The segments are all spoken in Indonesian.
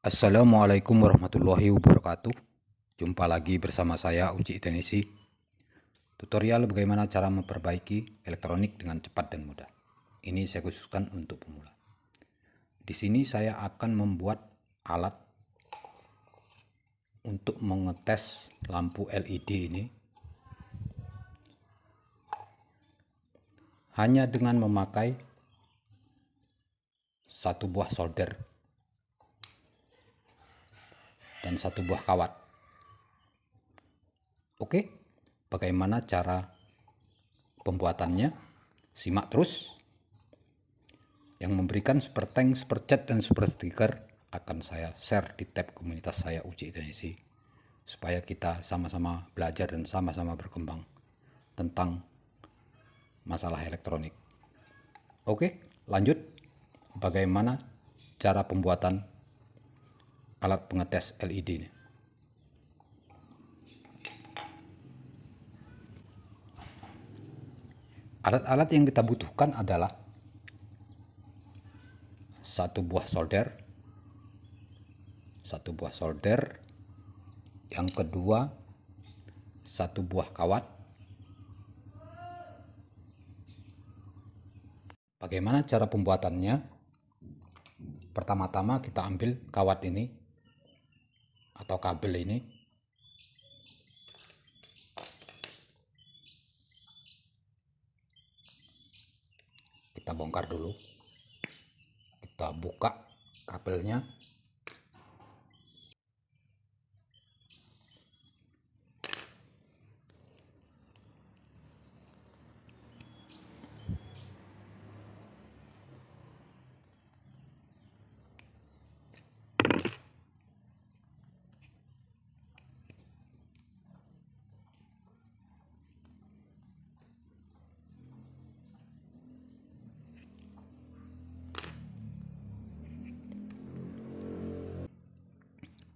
Assalamualaikum warahmatullahi wabarakatuh Jumpa lagi bersama saya Uji Tenisi Tutorial bagaimana cara memperbaiki elektronik dengan cepat dan mudah Ini saya khususkan untuk pemula Di sini saya akan membuat alat Untuk mengetes lampu LED ini Hanya dengan memakai satu buah solder dan satu buah kawat. Oke, bagaimana cara pembuatannya? Simak terus. Yang memberikan super tank, super chat, dan super stiker akan saya share di tab komunitas saya Uji Indonesia, supaya kita sama-sama belajar dan sama-sama berkembang tentang masalah elektronik. Oke, lanjut. Bagaimana cara pembuatan alat pengetes LED ini. Alat-alat yang kita butuhkan adalah satu buah solder, satu buah solder, yang kedua satu buah kawat. Bagaimana cara pembuatannya? Pertama-tama kita ambil kawat ini atau kabel ini kita bongkar dulu kita buka kabelnya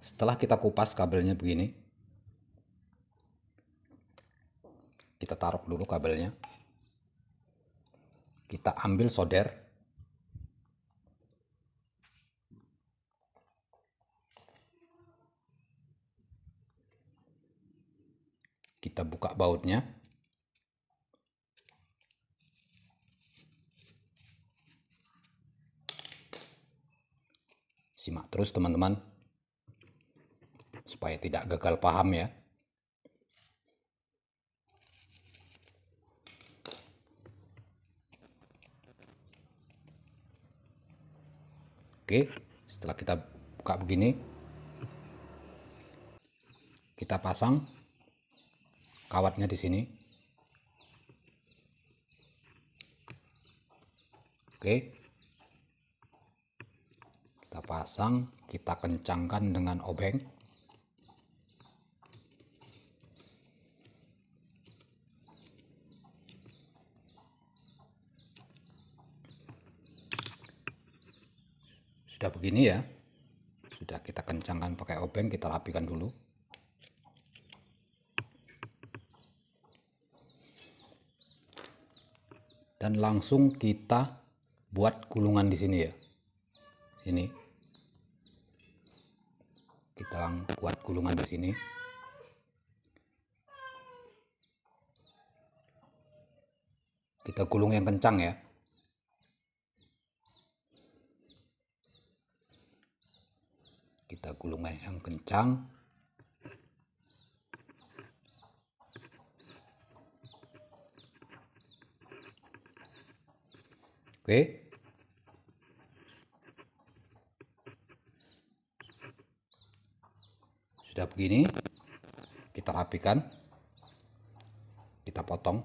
Setelah kita kupas kabelnya begini, kita taruh dulu kabelnya. Kita ambil solder. Kita buka bautnya. Simak terus teman-teman supaya tidak gagal paham ya. Oke, setelah kita buka begini, kita pasang kawatnya di sini. Oke, kita pasang, kita kencangkan dengan obeng. sudah begini ya sudah kita kencangkan pakai obeng kita rapikan dulu dan langsung kita buat gulungan di sini ya ini kita lang buat gulungan di sini kita gulung yang kencang ya gulungan yang kencang oke sudah begini kita rapikan kita potong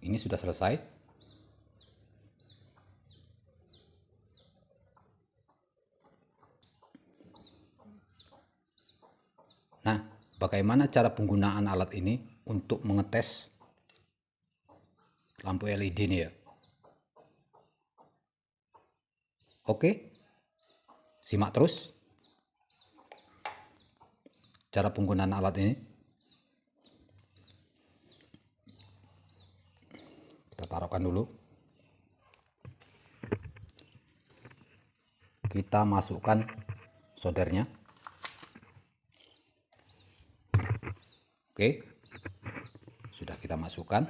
ini sudah selesai bagaimana cara penggunaan alat ini untuk mengetes lampu LED ini ya. Oke, simak terus cara penggunaan alat ini. Kita taruhkan dulu. Kita masukkan soldernya. Oke. Sudah kita masukkan.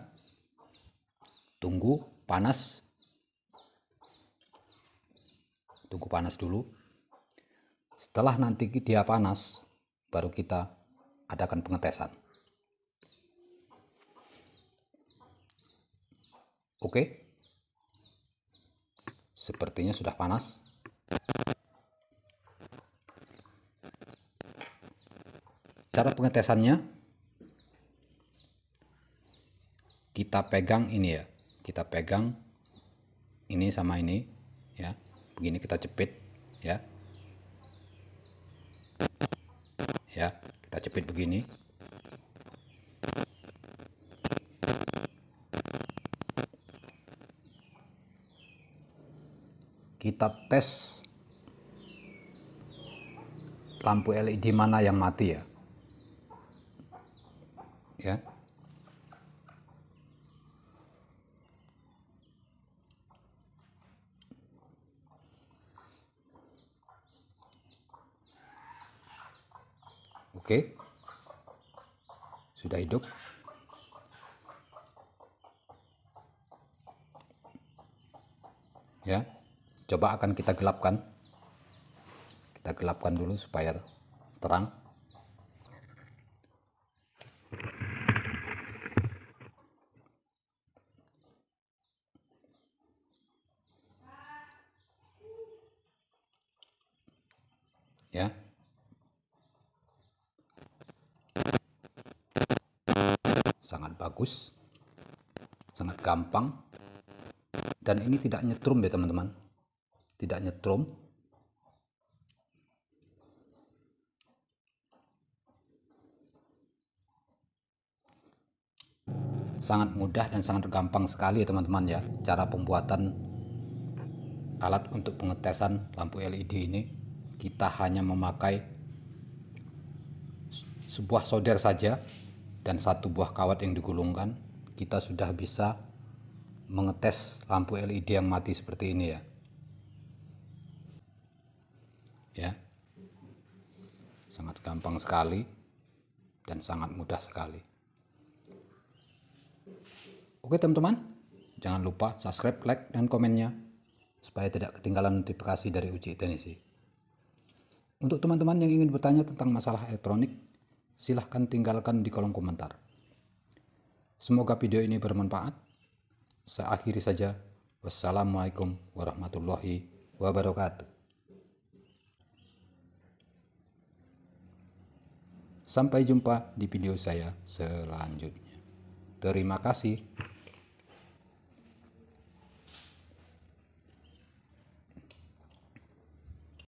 Tunggu panas. Tunggu panas dulu. Setelah nanti dia panas, baru kita adakan pengetesan. Oke. Sepertinya sudah panas. Cara pengetesannya kita pegang ini ya kita pegang ini sama ini ya begini kita jepit ya ya kita jepit begini kita tes lampu LED mana yang mati ya ya Oke. Sudah hidup. Ya. Coba akan kita gelapkan. Kita gelapkan dulu supaya terang. sangat bagus, sangat gampang, dan ini tidak nyetrum ya teman-teman, tidak nyetrum. Sangat mudah dan sangat gampang sekali ya teman-teman ya, cara pembuatan alat untuk pengetesan lampu LED ini. Kita hanya memakai sebuah solder saja dan satu buah kawat yang digulungkan, kita sudah bisa mengetes lampu LED yang mati seperti ini ya. Ya. Sangat gampang sekali dan sangat mudah sekali. Oke teman-teman, jangan lupa subscribe, like, dan komennya supaya tidak ketinggalan notifikasi dari uji teknisi. Untuk teman-teman yang ingin bertanya tentang masalah elektronik silahkan tinggalkan di kolom komentar. Semoga video ini bermanfaat. Saya akhiri saja. Wassalamualaikum warahmatullahi wabarakatuh. Sampai jumpa di video saya selanjutnya. Terima kasih.